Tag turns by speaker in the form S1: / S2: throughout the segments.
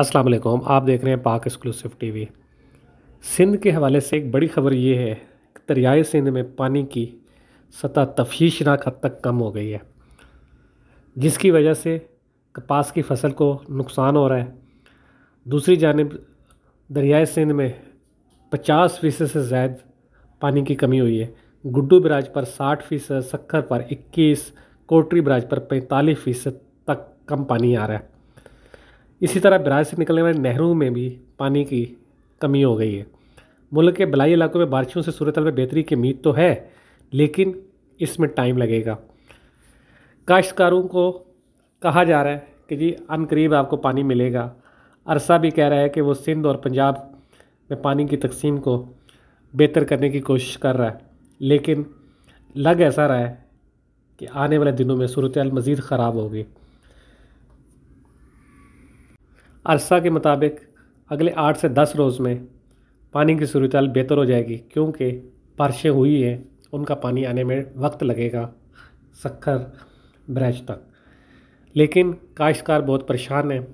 S1: अस्सलाम वालेकुम आप देख रहे हैं पाक एक्सक्लूसिव टीवी सिंध के हवाले से एक बड़ी खबर ये है दरियाए सिंध में पानी की सतह तफीशनाक हद तक कम हो गई है जिसकी वजह से कपास की फसल को नुकसान हो रहा है दूसरी जानब दरियाए सिंध में पचास फ़ीसद से ज़ायद पानी की कमी हुई है गुड्डू बराज पर साठ फ़ीसद सक्खर पर इक्कीस कोटरी बराज पर पैंतालीस फ़ीसद तक कम पानी आ रहा है इसी तरह बराज से निकलने वाले नहरों में भी पानी की कमी हो गई है मुल्क के बलाई इलाकों में बारिशों से सूरत में बेहतरी की उम्मीद तो है लेकिन इसमें टाइम लगेगा काश्तकारों को कहा जा रहा है कि जी अन करीब आपको पानी मिलेगा अरसा भी कह रहा है कि वो सिंध और पंजाब में पानी की तकसीम को बेहतर करने की कोशिश कर रहा है लेकिन लग ऐसा रहा है कि आने वाले दिनों में सूरत मज़ीद ख़राब होगी अरसा के मुताबिक अगले आठ से दस रोज़ में पानी की सूरत बेहतर हो जाएगी क्योंकि बारिशें हुई हैं उनका पानी आने में वक्त लगेगा सक्कर ब्रैच तक लेकिन काश्तकार बहुत परेशान हैं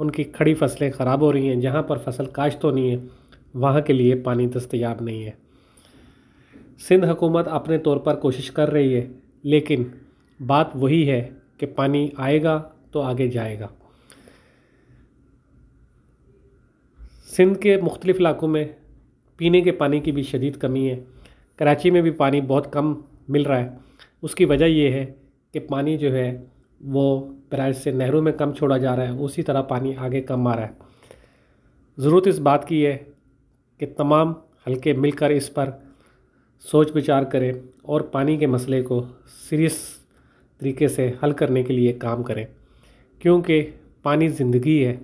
S1: उनकी खड़ी फसलें ख़राब हो रही हैं जहाँ पर फसल काश्त होनी है वहाँ के लिए पानी दस्तियाब नहीं है सिंध हुकूमत अपने तौर पर कोशिश कर रही है लेकिन बात वही है कि पानी आएगा तो आगे जाएगा सिंध के मुख्तलिफ़ इलाकों में पीने के पानी की भी शदीद कमी है कराची में भी पानी बहुत कम मिल रहा है उसकी वजह यह है कि पानी जो है वो बराज से नहरों में कम छोड़ा जा रहा है उसी तरह पानी आगे कम आ रहा है ज़रूरत इस बात की है कि तमाम हल्के मिलकर इस पर सोच विचार करें और पानी के मसले को सीरियस तरीके से हल करने के लिए काम करें क्योंकि पानी ज़िंदगी है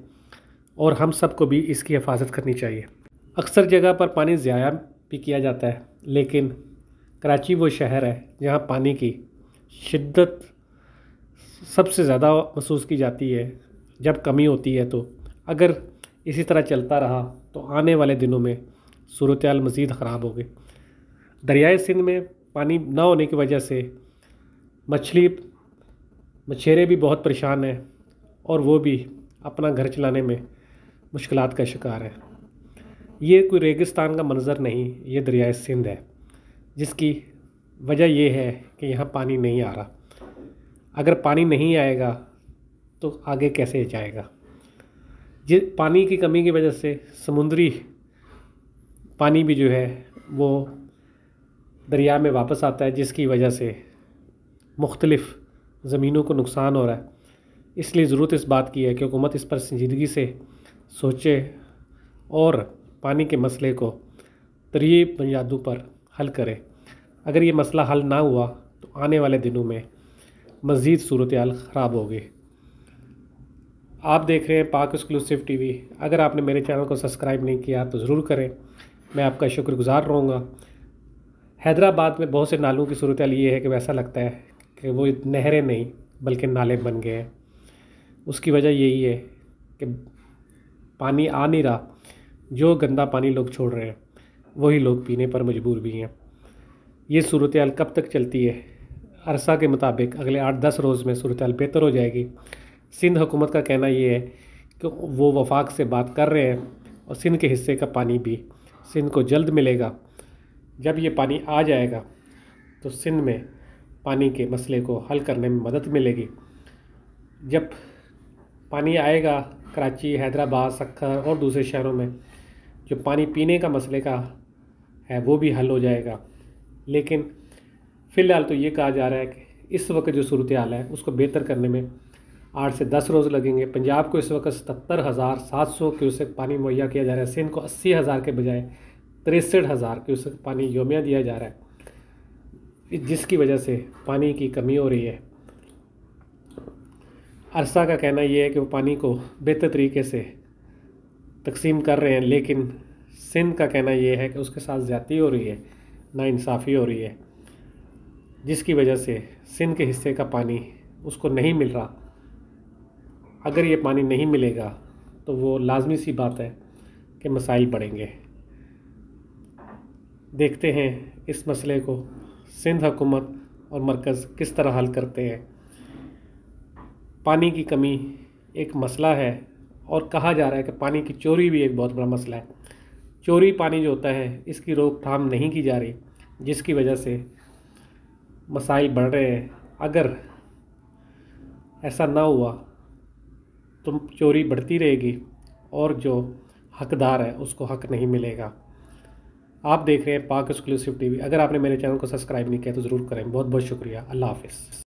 S1: और हम सबको भी इसकी हिफाजत करनी चाहिए अक्सर जगह पर पानी ज़ाया भी किया जाता है लेकिन कराची वो शहर है जहाँ पानी की शिद्दत सबसे ज़्यादा महसूस की जाती है जब कमी होती है तो अगर इसी तरह चलता रहा तो आने वाले दिनों में सूरत मज़ीद ख़राब हो गई दरियाए सिंध में पानी ना होने की वजह से मछली मछेरे भी बहुत परेशान हैं और वो भी अपना घर चलाने में मुश्किल का शिकार है ये कोई रेगिस्तान का मंज़र नहीं ये दरियाए सिंध है जिसकी वजह यह है कि यहाँ पानी नहीं आ रहा अगर पानी नहीं आएगा तो आगे कैसे जाएगा जिस पानी की कमी की वजह से समुद्री पानी भी जो है वो दरिया में वापस आता है जिसकी वजह से मुख्तलफ़ ज़मीनों को नुकसान हो रहा है इसलिए ज़रूरत इस बात की है कि हुकूमत इस पर संजीदगी से सोचे और पानी के मसले को त्रिय बुनियादों पर हल करें अगर ये मसला हल ना हुआ तो आने वाले दिनों में मज़ीद सूरत ख़राब होगी आप देख रहे हैं पाक एक्सक्लूसिव टीवी अगर आपने मेरे चैनल को सब्सक्राइब नहीं किया तो ज़रूर करें मैं आपका शुक्रगुजार रहूँगा हैदराबाद में बहुत से नालों की सूरत ये है कि वैसा लगता है कि वो नहरें नहीं बल्कि नाले बन गए हैं उसकी वजह यही है कि पानी आ नहीं रहा जो गंदा पानी लोग छोड़ रहे हैं वही लोग पीने पर मजबूर भी हैं ये सूरत हाल कब तक चलती है अरसा के मुताबिक अगले आठ दस रोज़ में सूरत हाल बेहतर हो जाएगी सिंध हुकूमत का कहना ये है कि वो वफाक से बात कर रहे हैं और सिंध के हिस्से का पानी भी सिंध को जल्द मिलेगा जब ये पानी आ जाएगा तो सिंध में पानी के मसले को हल करने में मदद मिलेगी जब पानी आएगा कराची हैदराबाद सक्खर और दूसरे शहरों में जो पानी पीने का मसले का है वो भी हल हो जाएगा लेकिन फ़िलहाल तो ये कहा जा रहा है कि इस वक्त जो सूरत हाल है उसको बेहतर करने में आठ से दस रोज़ लगेंगे पंजाब को इस वक्त सतर हज़ार सात सौ क्यूसेक पानी मुहैया किया जा रहा है सिंध को अस्सी हज़ार के बजाय तिरसठ हज़ार क्यूसेक पानी योमिया दिया जा रहा है जिसकी वजह से पानी की कमी हो रही है अरसा का कहना ये है कि वो पानी को बेहतर तरीके से तकसीम कर रहे हैं लेकिन सिंध का कहना ये है कि उसके साथ ज़्यादा हो रही है नाानसाफ़ी हो रही है जिसकी वजह से सिंध के हिस्से का पानी उसको नहीं मिल रहा अगर ये पानी नहीं मिलेगा तो वो लाजमी सी बात है कि मसाइल बढ़ेंगे देखते हैं इस मसले को सिंध हुकूमत और मरकज़ किस तरह हल करते हैं पानी की कमी एक मसला है और कहा जा रहा है कि पानी की चोरी भी एक बहुत बड़ा मसला है चोरी पानी जो होता है इसकी रोकथाम नहीं की जा रही जिसकी वजह से मसाइल बढ़ रहे हैं अगर ऐसा ना हुआ तो चोरी बढ़ती रहेगी और जो हकदार है उसको हक नहीं मिलेगा आप देख रहे हैं पाक एक्सक्लूसिव टीवी अगर आपने मेरे चैनल को सब्सक्राइब नहीं किया तो ज़रूर करें बहुत बहुत शुक्रिया अल्लाह हाफिज़